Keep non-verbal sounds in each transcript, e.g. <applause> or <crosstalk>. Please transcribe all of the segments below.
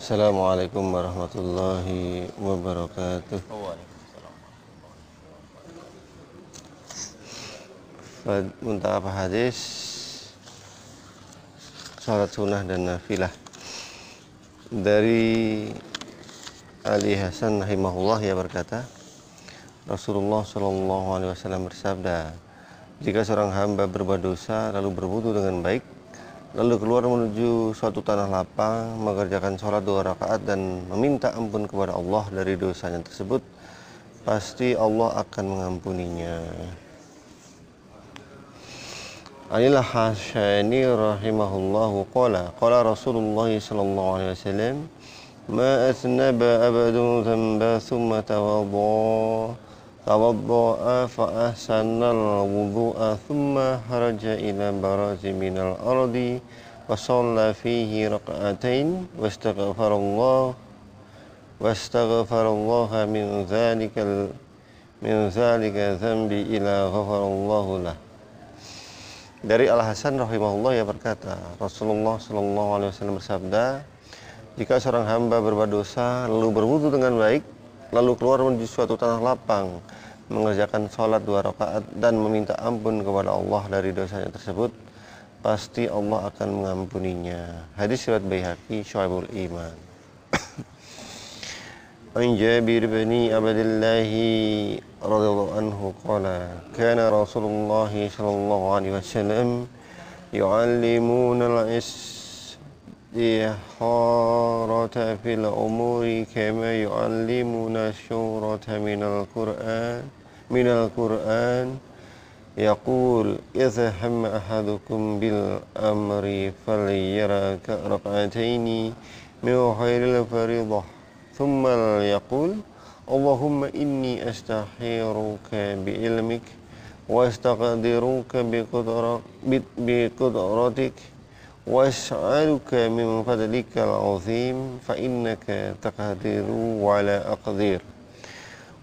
Assalamualaikum warahmatullahi wabarakatuh. apa hadis salat sunnah dan nafilah dari Ali Hasan rahimahullah ya berkata Rasulullah Shallallahu Alaihi Wasallam bersabda jika seorang hamba berbuat dosa lalu berbudi dengan baik lalu keluar menuju suatu tanah lapang, mengerjakan sholat dua rakaat dan meminta ampun kepada Allah dari dosanya tersebut, pasti Allah akan mengampuninya. Anilah Hashani rahimahullahu qala qala Rasulullah sallallahu alaihi wasallam ma asnaba abadun thumma tawadha tawadda'a fa ahsanal wudhu'a thumma haraja ila barazi minal ardi wa shalla fihi raka'atain wastaghfarallah wastaghfarallaha min dzalikal min dzalika dzambi ila ghafarallahu lah dari Al Hasan rahimahullah ya berkata Rasulullah sallallahu alaihi wasallam bersabda jika seorang hamba berbuat dosa lalu berwudu dengan baik lalu keluar menuju suatu tanah lapang mengerjakan sholat dua rakaat dan meminta ampun kepada Allah dari dosanya tersebut pasti Allah akan mengampuninya hadis riwayat Baihaqi Syu'abul Iman عن جابر بن عبد الله رضي الله عنه قال كان رسول الله صلى الله عليه وسلم الاستخارة في الأمور كما يعلمنا الشورة من القرآن من القرآن يقول إذا هم أحدكم بالأمر فليرى ركعتين من خير الفريضة ثم يقول اللهم إني أستحيرك بعلمك وأستقدرك بقدرتك وأسألك من فضلك العظيم فإنك تقدر ولا أقدر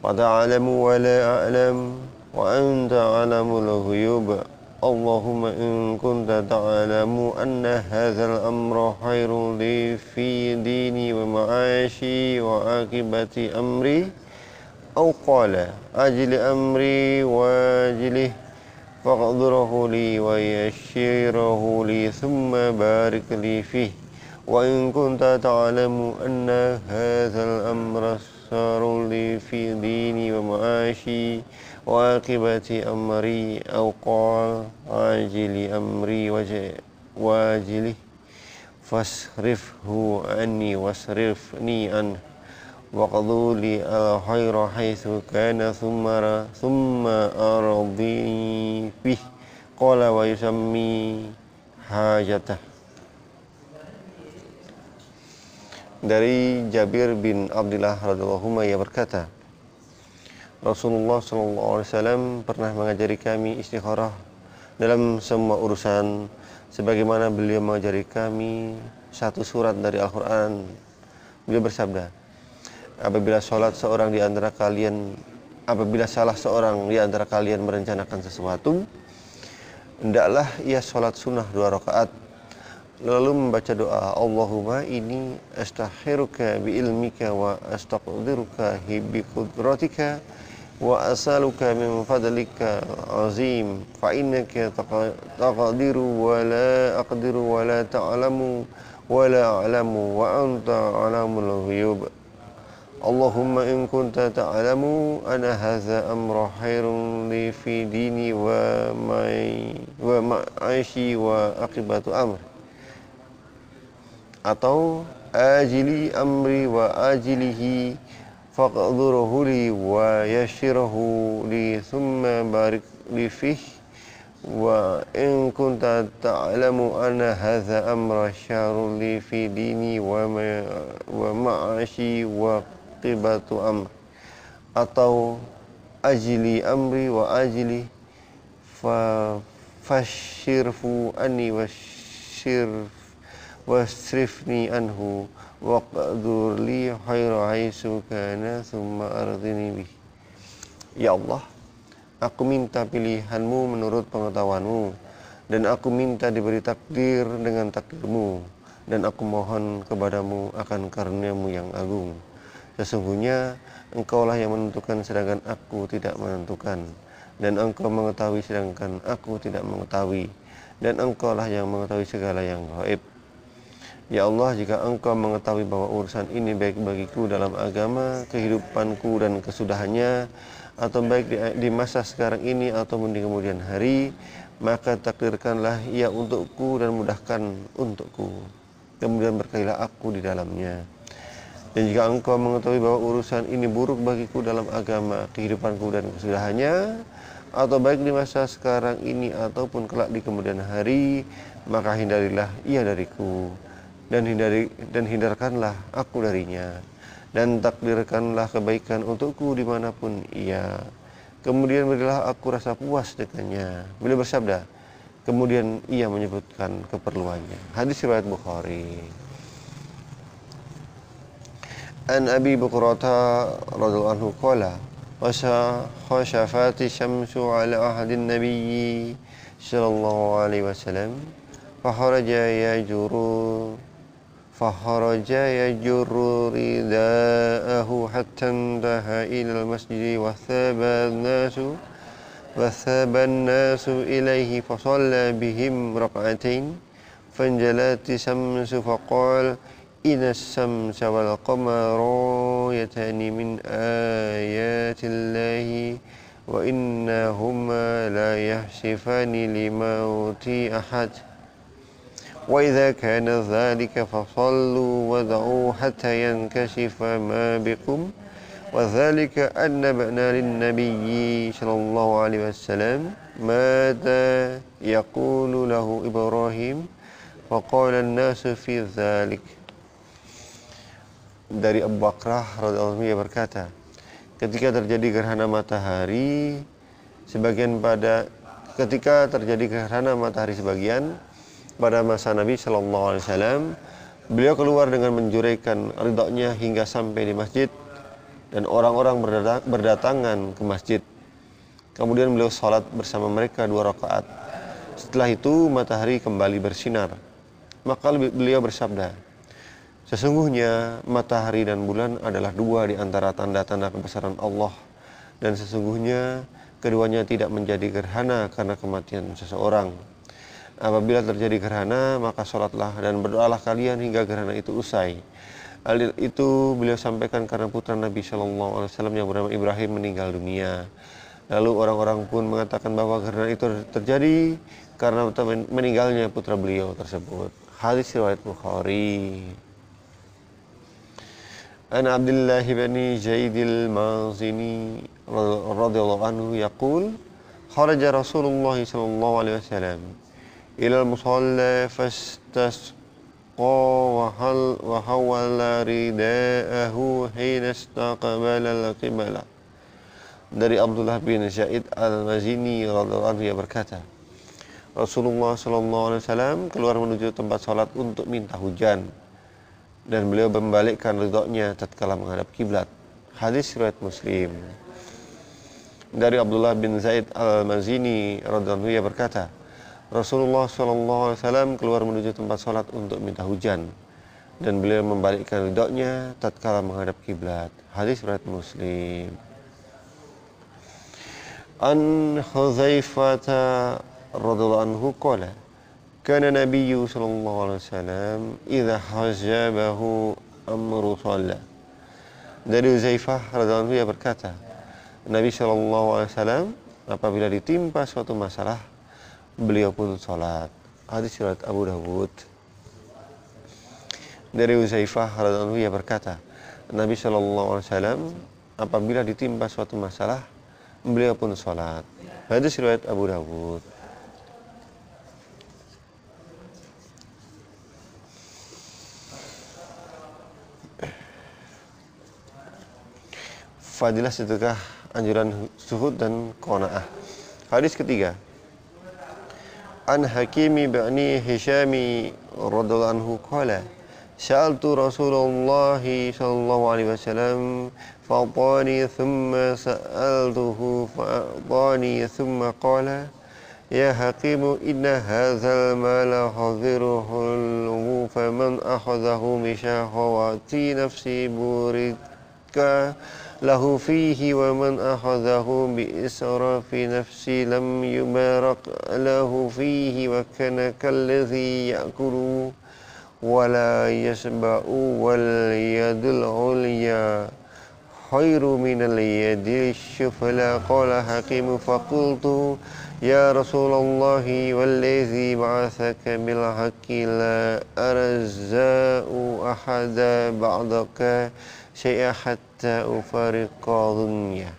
اعلم ولا أعلم وأنت اعلم الغيوب اللهم إن كنت تعلم أن هذا الأمر خير لي في ديني ومعاشي وعاقبة أمري أو قال أجل أمري وأجله واقدره لي ويشيره لي ثم بارك لي فيه وإن كنت تعلم أن هذا الأمر صار لي في ديني ومعاشي وعاقبة أمري أو قال عاجل أمري واجله فاصرفه عني واصرفني عنه وقضولي الخير حيث كان ثم ثم أرضي به قال ويسمي حاجته dari Jabir bin Abdullah radhiyallahu ia berkata Rasulullah alaihi wasallam pernah mengajari kami istikharah dalam semua urusan sebagaimana beliau mengajari kami satu surat dari Al-Quran beliau bersabda apabila sholat seorang di antara kalian apabila salah seorang di antara kalian merencanakan sesuatu hendaklah ia sholat sunnah dua rakaat lalu membaca doa Allahumma ini astahiruka bi ilmika wa astaqdiruka bi qudratika wa asaluka min fadlika azim fa innaka taqdiru wa la aqdiru wa la ta'lamu wa la a'lamu wa anta alamul ghuyub اللهم إن كنت تعلم أن هذا أمر خير لي في ديني ومعيشي وأقبة أمري أو آجلي أمري وآجله فاقدره لي ويشره لي ثم بارك لي فيه وإن كنت تعلم أن هذا أمر شار لي في ديني ومعاشي وقدره uqibatu amr atau ajili amri wa ajili fa fashirfu anni washir wasrifni anhu waqdur li khairu haisu kana thumma ardini bih ya Allah aku minta pilihanmu menurut pengetahuanmu dan aku minta diberi takdir dengan takdirmu dan aku mohon kepadamu akan karuniamu yang agung Sesungguhnya engkaulah yang menentukan sedangkan aku tidak menentukan dan engkau mengetahui sedangkan aku tidak mengetahui dan engkaulah yang mengetahui segala yang gaib. Ya Allah, jika engkau mengetahui bahwa urusan ini baik bagiku dalam agama, kehidupanku dan kesudahannya, atau baik di, di masa sekarang ini atau di kemudian hari, maka takdirkanlah ia untukku dan mudahkan untukku. Kemudian berkailah aku di dalamnya. Dan jika engkau mengetahui bahwa urusan ini buruk bagiku dalam agama, kehidupanku dan kesudahannya, atau baik di masa sekarang ini ataupun kelak di kemudian hari, maka hindarilah ia dariku dan hindari dan hindarkanlah aku darinya dan takdirkanlah kebaikan untukku dimanapun ia. Kemudian berilah aku rasa puas dengannya. Beliau bersabda, kemudian ia menyebutkan keperluannya. Hadis riwayat Bukhari. عن أبي بكرة رضي الله عنه قال خشفت الشمس على عهد النبي صلى الله عليه وسلم فخرج يجر فخرج يجر رداءه حتى انتهى إلى المسجد وثاب الناس وثاب الناس إليه فصلى بهم ركعتين فانجلت الشمس فقال إذا الشمس والقمر يتاني من آيات الله وإنهما لا يحسفان لموت أحد وإذا كان ذلك فصلوا ودعوا حتى ينكشف ما بكم وذلك أن نبأنا للنبي صلى الله عليه وسلم ماذا يقول له إبراهيم وقال الناس في ذلك dari Abu Bakrah radhiyallahu Anhu berkata, ketika terjadi gerhana matahari sebagian pada ketika terjadi gerhana matahari sebagian pada masa Nabi Shallallahu Alaihi Wasallam beliau keluar dengan menjuraikan ridhonya hingga sampai di masjid dan orang-orang berdatangan ke masjid kemudian beliau sholat bersama mereka dua rakaat setelah itu matahari kembali bersinar maka beliau bersabda Sesungguhnya matahari dan bulan adalah dua di antara tanda-tanda kebesaran Allah dan sesungguhnya keduanya tidak menjadi gerhana karena kematian seseorang. Apabila terjadi gerhana, maka sholatlah dan berdoalah kalian hingga gerhana itu usai. Hal itu beliau sampaikan karena putra Nabi Shallallahu Alaihi Wasallam yang bernama Ibrahim meninggal dunia. Lalu orang-orang pun mengatakan bahwa gerhana itu terjadi karena meninggalnya putra beliau tersebut. Hadis riwayat Bukhari. أن عبد الله بن جيد المازني رضي الله عنه يقول خرج رسول الله صلى الله عليه وسلم إلى المصلى فاستسقى وهل وحول رداءه حين استقبل القبلة dari Abdullah bin Zaid al-Mazini radhiyallahu anhu ia berkata Rasulullah sallallahu alaihi wasallam keluar menuju tempat salat untuk minta hujan dan beliau membalikkan ridhonya tatkala menghadap kiblat. Hadis riwayat Muslim. Dari Abdullah bin Zaid Al-Mazini radhiyallahu anhu berkata, Rasulullah Alaihi Wasallam keluar menuju tempat sholat untuk minta hujan dan beliau membalikkan ridhonya tatkala menghadap kiblat. Hadis riwayat Muslim. An Hudzaifah radhiyallahu anhu qala كان النبي صلى الله عليه وسلم إذا حجبه أمر صلى dari Uzaifah radhiyallahu ia berkata Nabi Shallallahu alaihi wasallam apabila ditimpa suatu masalah beliau pun sholat hadis riwayat Abu Dawud dari Uzaifah radhiyallahu ia berkata Nabi Shallallahu alaihi wasallam apabila ditimpa suatu masalah beliau pun sholat hadis riwayat Abu Dawud Fadilah sedekah anjuran zuhud dan qanaah. Hadis ketiga. An Hakim bani Hisham radhiyallahu anhu qala Sa'altu Rasulullah sallallahu alaihi wasallam fa'tani thumma sa'altuhu fa'tani thumma qala يا حكيم إن هذا المال حذره الأم فمن أخذه مشاه وأتي نفسي بورك له فيه ومن أخذه بإسراف نفسي لم يبارك له فيه وكان كالذي يأكل ولا يشبع واليد العليا خير من اليد الشفلى قال حكيم فقلت يا رسول الله والذي بعثك بالحق لا أرزاء أحدا بعدك syai'a hatta ufariqa dunya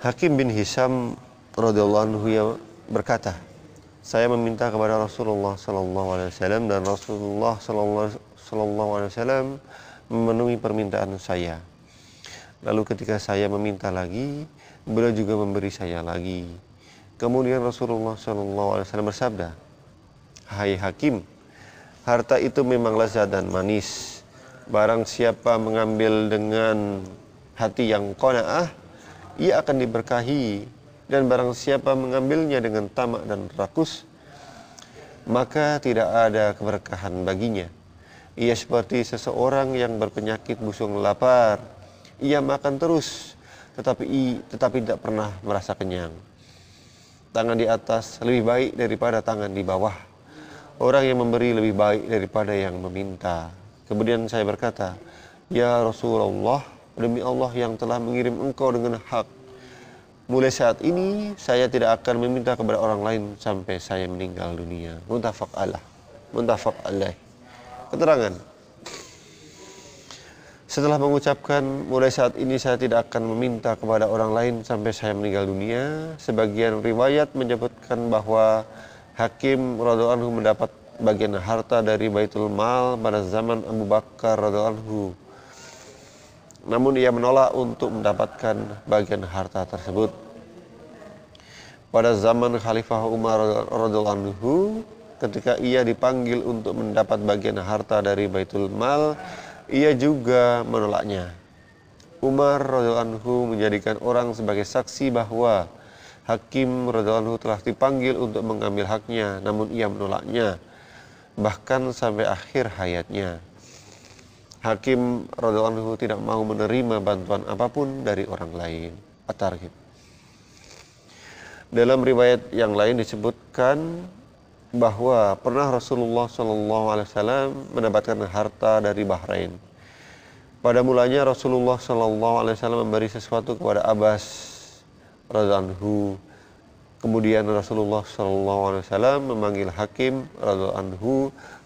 Hakim bin Hisam radhiyallahu anhu ya berkata saya meminta kepada Rasulullah sallallahu alaihi wasallam dan Rasulullah sallallahu alaihi wasallam memenuhi permintaan saya lalu ketika saya meminta lagi beliau juga memberi saya lagi kemudian Rasulullah sallallahu alaihi wasallam bersabda hai hakim harta itu memang lezat dan manis Barang siapa mengambil dengan hati yang kona'ah, ia akan diberkahi. Dan barang siapa mengambilnya dengan tamak dan rakus, maka tidak ada keberkahan baginya. Ia seperti seseorang yang berpenyakit busung lapar. Ia makan terus, tetapi tetapi tidak pernah merasa kenyang. Tangan di atas lebih baik daripada tangan di bawah. Orang yang memberi lebih baik daripada yang meminta. Kemudian saya berkata, Ya Rasulullah, demi Allah yang telah mengirim engkau dengan hak. Mulai saat ini, saya tidak akan meminta kepada orang lain sampai saya meninggal dunia. Muntafak Allah. Muntafak Allah. Keterangan. Setelah mengucapkan, mulai saat ini saya tidak akan meminta kepada orang lain sampai saya meninggal dunia. Sebagian riwayat menyebutkan bahwa Hakim Anhu mendapat bagian harta dari Baitul Mal pada zaman Abu Bakar radhiallahu Namun ia menolak untuk mendapatkan bagian harta tersebut. Pada zaman Khalifah Umar radhiallahu ketika ia dipanggil untuk mendapat bagian harta dari Baitul Mal, ia juga menolaknya. Umar radhiallahu menjadikan orang sebagai saksi bahwa Hakim radhiallahu telah dipanggil untuk mengambil haknya, namun ia menolaknya bahkan sampai akhir hayatnya. Hakim radhiyallahu Hu tidak mau menerima bantuan apapun dari orang lain. at Dalam riwayat yang lain disebutkan bahwa pernah Rasulullah SAW Alaihi mendapatkan harta dari Bahrain. Pada mulanya Rasulullah SAW memberi sesuatu kepada Abbas Hu. Kemudian Rasulullah SAW memanggil Hakim Radul anhu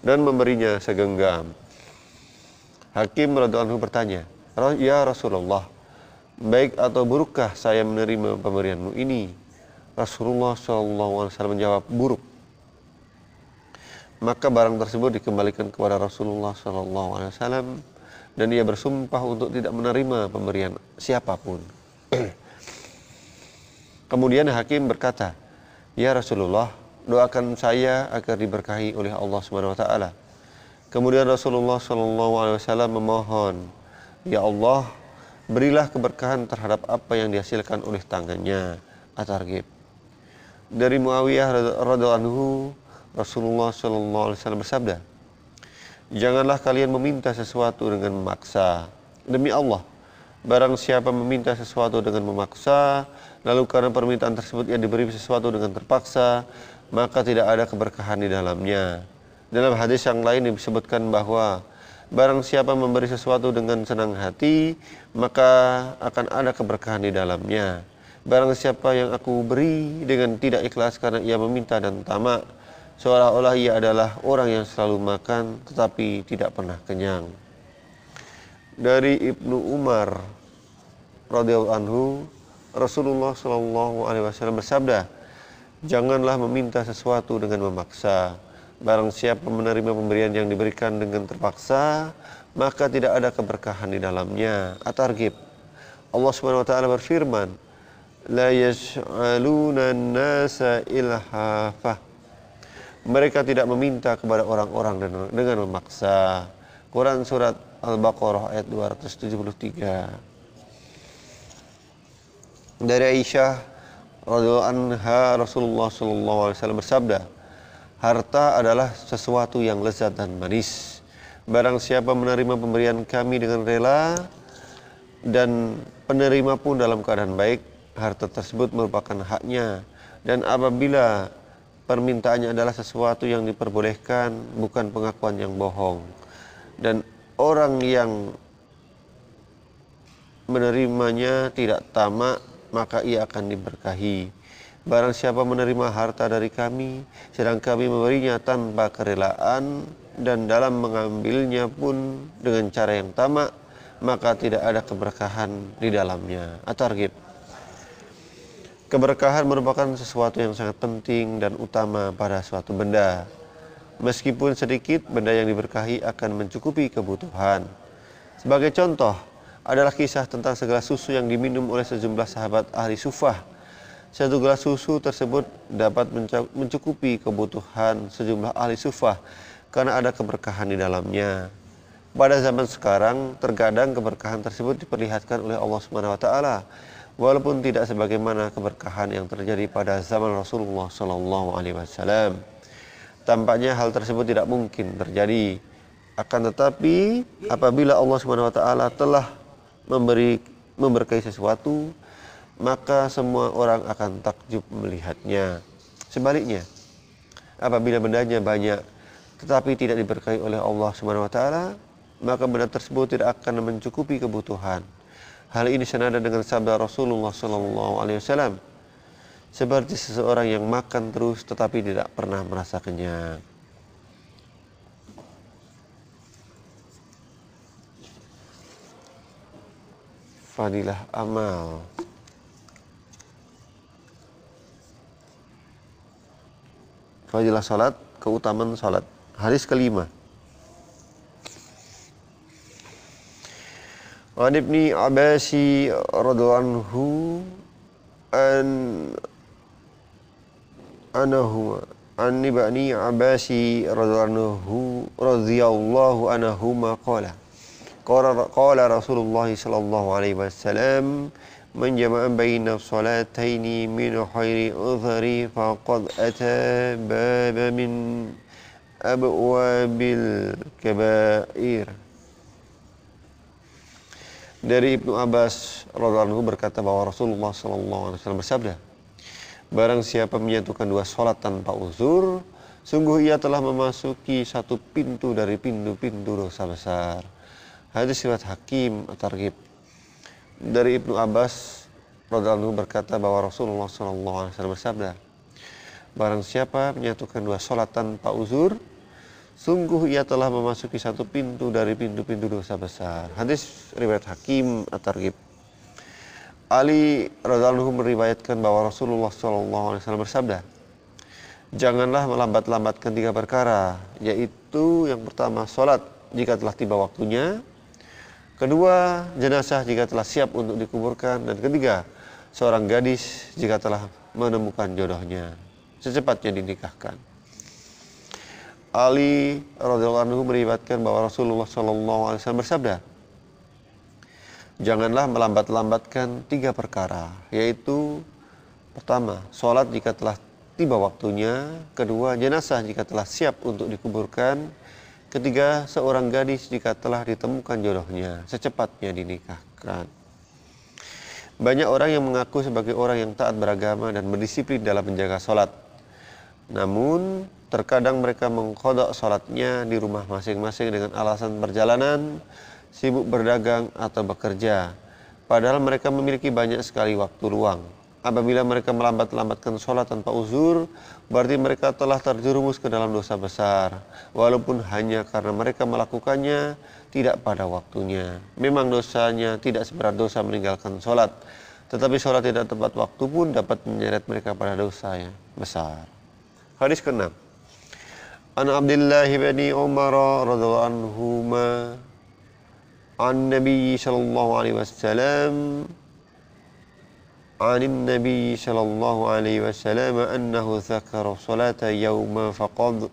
dan memberinya segenggam. Hakim Radul anhu bertanya, Ya Rasulullah, baik atau burukkah saya menerima pemberianmu ini? Rasulullah SAW menjawab, buruk. Maka barang tersebut dikembalikan kepada Rasulullah SAW dan ia bersumpah untuk tidak menerima pemberian siapapun. <clears throat> Kemudian hakim berkata, "Ya Rasulullah, doakan saya agar diberkahi oleh Allah Subhanahu wa taala." Kemudian Rasulullah Shallallahu alaihi wasallam memohon, "Ya Allah, berilah keberkahan terhadap apa yang dihasilkan oleh tangannya." at Dari Muawiyah radhiallahu anhu, Rasulullah Shallallahu alaihi wasallam bersabda, "Janganlah kalian meminta sesuatu dengan memaksa. Demi Allah, Barang siapa meminta sesuatu dengan memaksa, lalu karena permintaan tersebut ia diberi sesuatu dengan terpaksa, maka tidak ada keberkahan di dalamnya. Dalam hadis yang lain disebutkan bahwa barang siapa memberi sesuatu dengan senang hati, maka akan ada keberkahan di dalamnya. Barang siapa yang aku beri dengan tidak ikhlas karena ia meminta dan tamak, seolah-olah ia adalah orang yang selalu makan tetapi tidak pernah kenyang dari Ibnu Umar radhiyallahu anhu Rasulullah Shallallahu alaihi wasallam bersabda janganlah meminta sesuatu dengan memaksa barang siapa menerima pemberian yang diberikan dengan terpaksa maka tidak ada keberkahan di dalamnya Atarqib. Allah Subhanahu wa taala berfirman la yas'aluna nasa ilhafah mereka tidak meminta kepada orang-orang dengan memaksa Quran surat Al-Baqarah ayat 273. Dari Aisyah radhiyallahu anha Rasulullah sallallahu alaihi wasallam bersabda, "Harta adalah sesuatu yang lezat dan manis. Barang siapa menerima pemberian kami dengan rela dan penerima pun dalam keadaan baik, harta tersebut merupakan haknya. Dan apabila permintaannya adalah sesuatu yang diperbolehkan, bukan pengakuan yang bohong." Dan orang yang menerimanya tidak tamak maka ia akan diberkahi barang siapa menerima harta dari kami sedang kami memberinya tanpa kerelaan dan dalam mengambilnya pun dengan cara yang tamak maka tidak ada keberkahan di dalamnya at-targhib keberkahan merupakan sesuatu yang sangat penting dan utama pada suatu benda Meskipun sedikit, benda yang diberkahi akan mencukupi kebutuhan. Sebagai contoh, adalah kisah tentang segelas susu yang diminum oleh sejumlah sahabat ahli sufah. Satu gelas susu tersebut dapat mencukupi kebutuhan sejumlah ahli sufah karena ada keberkahan di dalamnya. Pada zaman sekarang, terkadang keberkahan tersebut diperlihatkan oleh Allah Subhanahu wa taala walaupun tidak sebagaimana keberkahan yang terjadi pada zaman Rasulullah sallallahu alaihi wasallam tampaknya hal tersebut tidak mungkin terjadi. Akan tetapi apabila Allah Subhanahu wa taala telah memberi memberkahi sesuatu, maka semua orang akan takjub melihatnya. Sebaliknya, apabila bendanya banyak tetapi tidak diberkahi oleh Allah Subhanahu wa taala, maka benda tersebut tidak akan mencukupi kebutuhan. Hal ini senada dengan sabda Rasulullah sallallahu alaihi wasallam seperti seseorang yang makan terus tetapi tidak pernah merasa kenyang. Fadilah amal. Fadilah salat, keutamaan salat. Hadis kelima. An Ibni Abasi radhiyallahu an عنهما عن ابن عباس رضي الله عنهما قال قال رسول الله صلى الله عليه وسلم من جمع بين الصلاتين من خير أثر فقد أتى باب من أبواب الكبائر Dari Ibnu Abbas radhiyallahu berkata bahwa Rasulullah sallallahu alaihi wasallam bersabda, Barang siapa menyatukan dua sholat tanpa uzur, sungguh ia telah memasuki satu pintu dari pintu-pintu dosa besar. Hadis riwayat Hakim Targhib dari Ibnu Abbas radhiyallahu berkata bahwa Rasulullah SAW bersabda, Barang siapa menyatukan dua sholat tanpa uzur, sungguh ia telah memasuki satu pintu dari pintu-pintu dosa besar. Hadis riwayat Hakim At-Targhib. Ali radhiallahu meriwayatkan bahwa Rasulullah SAW bersabda, janganlah melambat-lambatkan tiga perkara, yaitu yang pertama sholat jika telah tiba waktunya, kedua jenazah jika telah siap untuk dikuburkan, dan ketiga seorang gadis jika telah menemukan jodohnya, secepatnya dinikahkan. Ali radhiallahu anhu meriwayatkan bahwa Rasulullah SAW bersabda, janganlah melambat-lambatkan tiga perkara, yaitu pertama, sholat jika telah tiba waktunya, kedua, jenazah jika telah siap untuk dikuburkan, ketiga, seorang gadis jika telah ditemukan jodohnya, secepatnya dinikahkan. Banyak orang yang mengaku sebagai orang yang taat beragama dan berdisiplin dalam menjaga sholat. Namun, terkadang mereka mengkodok sholatnya di rumah masing-masing dengan alasan perjalanan, sibuk berdagang atau bekerja, padahal mereka memiliki banyak sekali waktu luang. Apabila mereka melambat-lambatkan sholat tanpa uzur, berarti mereka telah terjerumus ke dalam dosa besar, walaupun hanya karena mereka melakukannya tidak pada waktunya. Memang dosanya tidak seberat dosa meninggalkan sholat, tetapi sholat tidak tepat waktu pun dapat menyeret mereka pada dosa yang besar. Hadis ke-6. An Abdullah bin Umar radhiyallahu anhu عن النبي صلى الله عليه وسلم عن النبي صلى الله عليه وسلم أنه ذكر صلاة يوما فقد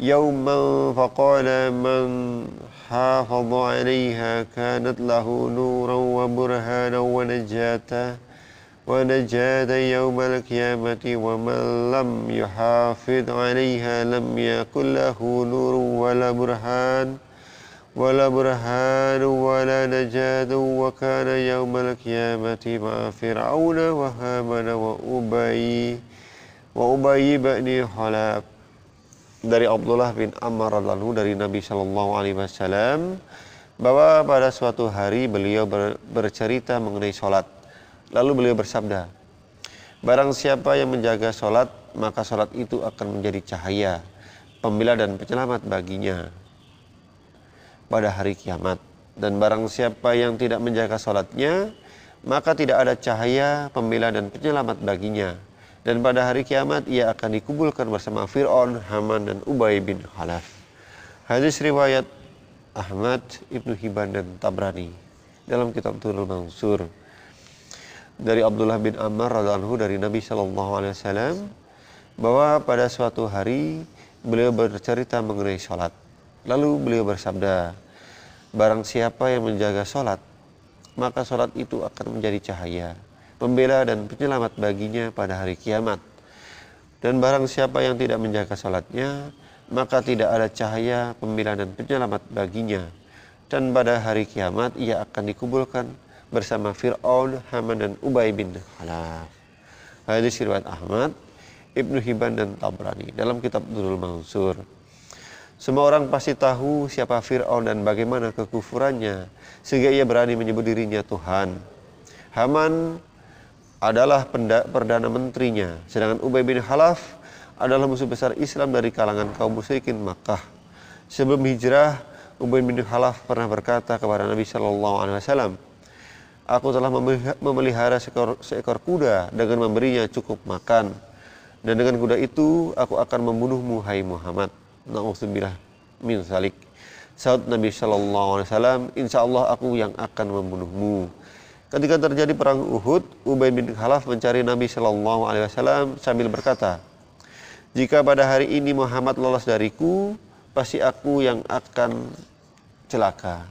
يوما فقال من حافظ عليها كانت له نورا وبرهانا ونجاة ونجاة يوم القيامة ومن لم يحافظ عليها لم يكن له نور ولا برهان ولا برهان ولا نجاد وكان يوم القيامة مع فرعون وهامان وأبي وأبي بن خلاب dari Abdullah bin Ammar lalu dari Nabi Shallallahu Alaihi Wasallam bahwa pada suatu hari beliau ber, bercerita mengenai sholat lalu beliau bersabda barang siapa yang menjaga sholat maka sholat itu akan menjadi cahaya pembela dan penyelamat baginya pada hari kiamat. Dan barang siapa yang tidak menjaga sholatnya, maka tidak ada cahaya pembela dan penyelamat baginya. Dan pada hari kiamat ia akan dikumpulkan bersama Fir'aun, Haman, dan Ubay bin Khalaf. Hadis riwayat Ahmad, Ibnu Hibban, dan Tabrani dalam kitab Turul Mansur. Dari Abdullah bin Ammar radhiallahu dari Nabi Shallallahu Alaihi Wasallam bahwa pada suatu hari beliau bercerita mengenai sholat Lalu beliau bersabda, barang siapa yang menjaga sholat, maka sholat itu akan menjadi cahaya, pembela dan penyelamat baginya pada hari kiamat. Dan barang siapa yang tidak menjaga sholatnya, maka tidak ada cahaya, pembela dan penyelamat baginya. Dan pada hari kiamat ia akan dikumpulkan bersama Fir'aun, Haman dan Ubay bin Khalaf. Hadis riwayat Ahmad, Ibnu Hibban dan Tabrani dalam kitab Nurul Mansur. Semua orang pasti tahu siapa Fir'aun dan bagaimana kekufurannya, sehingga ia berani menyebut dirinya Tuhan. Haman adalah perdana menterinya, sedangkan Ubay bin Khalaf adalah musuh besar Islam dari kalangan kaum musyrikin Makkah. Sebelum hijrah, Ubay bin Khalaf pernah berkata kepada Nabi Shallallahu Alaihi Wasallam, Aku telah memelihara seekor, seekor kuda dengan memberinya cukup makan, dan dengan kuda itu aku akan membunuhmu, hai Muhammad. Nauzubillah min salik. Saud Nabi Shallallahu Alaihi Wasallam, insya Allah aku yang akan membunuhmu. Ketika terjadi perang Uhud, Ubay bin Khalaf mencari Nabi Shallallahu Alaihi Wasallam sambil berkata, jika pada hari ini Muhammad lolos dariku, pasti aku yang akan celaka.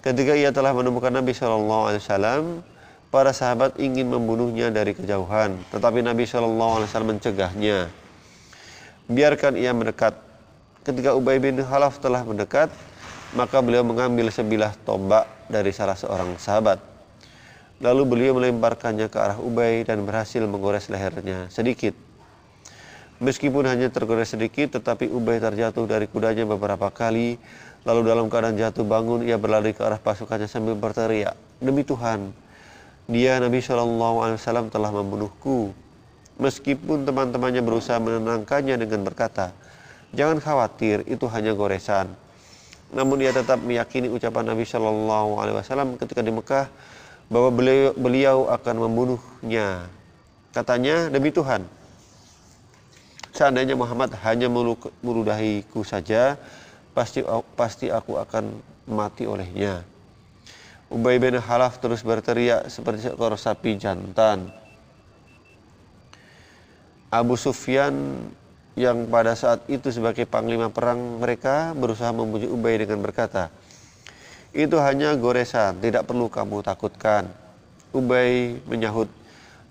Ketika ia telah menemukan Nabi Shallallahu Alaihi Wasallam, para sahabat ingin membunuhnya dari kejauhan, tetapi Nabi Shallallahu Alaihi Wasallam mencegahnya. Biarkan ia mendekat ketika Ubay bin Khalaf telah mendekat, maka beliau mengambil sebilah tombak dari salah seorang sahabat. Lalu beliau melemparkannya ke arah Ubay dan berhasil menggores lehernya sedikit. Meskipun hanya tergores sedikit, tetapi Ubay terjatuh dari kudanya beberapa kali. Lalu dalam keadaan jatuh bangun, ia berlari ke arah pasukannya sambil berteriak, Demi Tuhan, dia Nabi Shallallahu Alaihi Wasallam telah membunuhku. Meskipun teman-temannya berusaha menenangkannya dengan berkata, Jangan khawatir, itu hanya goresan. Namun ia tetap meyakini ucapan Nabi Shallallahu Alaihi Wasallam ketika di Mekah bahwa beliau, beliau akan membunuhnya. Katanya demi Tuhan, seandainya Muhammad hanya meludahiku saja, pasti pasti aku akan mati olehnya. Ubay bin Halaf terus berteriak seperti seekor sapi jantan. Abu Sufyan yang pada saat itu sebagai panglima perang mereka berusaha membujuk Ubay dengan berkata, "Itu hanya goresan, tidak perlu kamu takutkan." Ubay menyahut,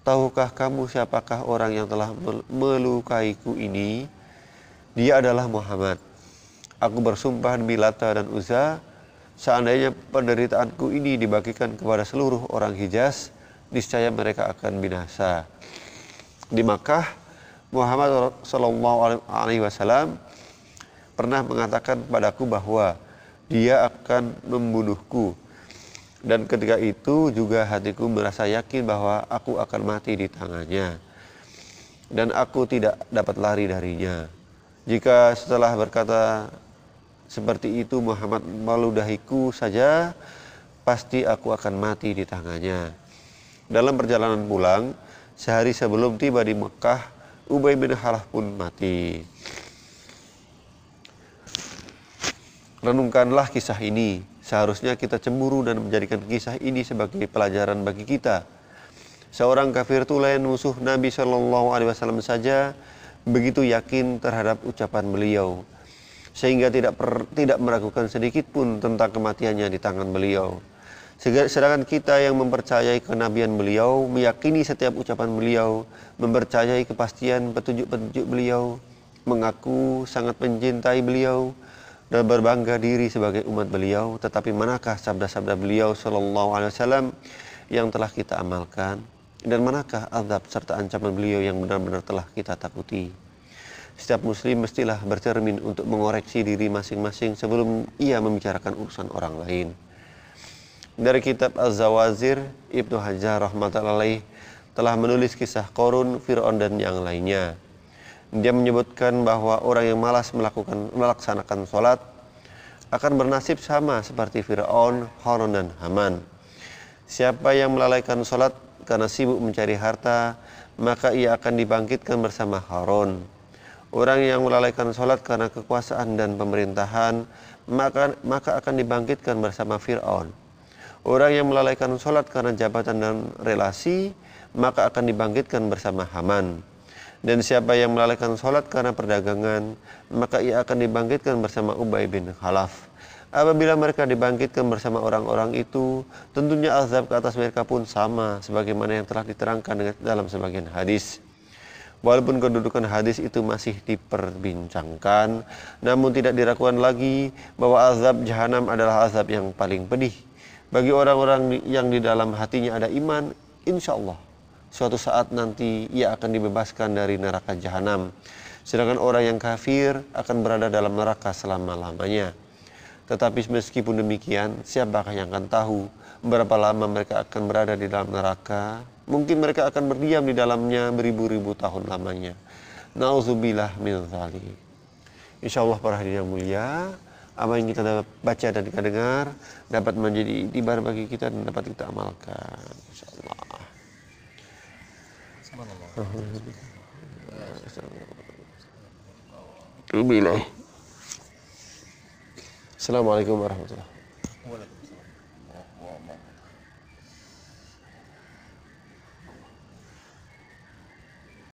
"Tahukah kamu siapakah orang yang telah melukaiku ini? Dia adalah Muhammad. Aku bersumpah demi Lata dan Uza seandainya penderitaanku ini dibagikan kepada seluruh orang Hijaz, niscaya mereka akan binasa." Di Makkah, Muhammad Shallallahu Alaihi Wasallam pernah mengatakan padaku bahwa dia akan membunuhku dan ketika itu juga hatiku merasa yakin bahwa aku akan mati di tangannya dan aku tidak dapat lari darinya jika setelah berkata seperti itu Muhammad meludahiku saja pasti aku akan mati di tangannya dalam perjalanan pulang sehari sebelum tiba di Mekah Ubay bin Halaf pun mati. Renungkanlah kisah ini. Seharusnya kita cemburu dan menjadikan kisah ini sebagai pelajaran bagi kita. Seorang kafir tulen musuh Nabi Shallallahu Alaihi Wasallam saja begitu yakin terhadap ucapan beliau, sehingga tidak per, tidak meragukan sedikit pun tentang kematiannya di tangan beliau. Sedangkan kita yang mempercayai kenabian beliau, meyakini setiap ucapan beliau, mempercayai kepastian petunjuk-petunjuk beliau, mengaku sangat mencintai beliau dan berbangga diri sebagai umat beliau, tetapi manakah sabda-sabda beliau Shallallahu alaihi wasallam yang telah kita amalkan dan manakah azab serta ancaman beliau yang benar-benar telah kita takuti? Setiap muslim mestilah bercermin untuk mengoreksi diri masing-masing sebelum ia membicarakan urusan orang lain dari kitab Az-Zawazir Ibnu Hajar rahmatullahi telah menulis kisah Korun, Fir'aun dan yang lainnya. Dia menyebutkan bahwa orang yang malas melakukan melaksanakan sholat akan bernasib sama seperti Fir'aun, Harun dan Haman. Siapa yang melalaikan sholat karena sibuk mencari harta, maka ia akan dibangkitkan bersama Harun. Orang yang melalaikan sholat karena kekuasaan dan pemerintahan, maka, maka akan dibangkitkan bersama Fir'aun. Orang yang melalaikan sholat karena jabatan dan relasi, maka akan dibangkitkan bersama Haman. Dan siapa yang melalaikan sholat karena perdagangan, maka ia akan dibangkitkan bersama Ubay bin Khalaf. Apabila mereka dibangkitkan bersama orang-orang itu, tentunya azab ke atas mereka pun sama, sebagaimana yang telah diterangkan dalam sebagian hadis. Walaupun kedudukan hadis itu masih diperbincangkan, namun tidak diragukan lagi bahwa azab jahanam adalah azab yang paling pedih bagi orang-orang yang di dalam hatinya ada iman, insya Allah suatu saat nanti ia akan dibebaskan dari neraka jahanam. Sedangkan orang yang kafir akan berada dalam neraka selama-lamanya. Tetapi meskipun demikian, siapakah yang akan tahu berapa lama mereka akan berada di dalam neraka? Mungkin mereka akan berdiam di dalamnya beribu-ribu tahun lamanya. Nauzubillah min Insya Allah para hadirin yang mulia, apa yang kita dapat baca dan kita dengar dapat menjadi ibar bagi kita dan dapat kita amalkan. Insyaallah. Assalamualaikum warahmatullahi wabarakatuh.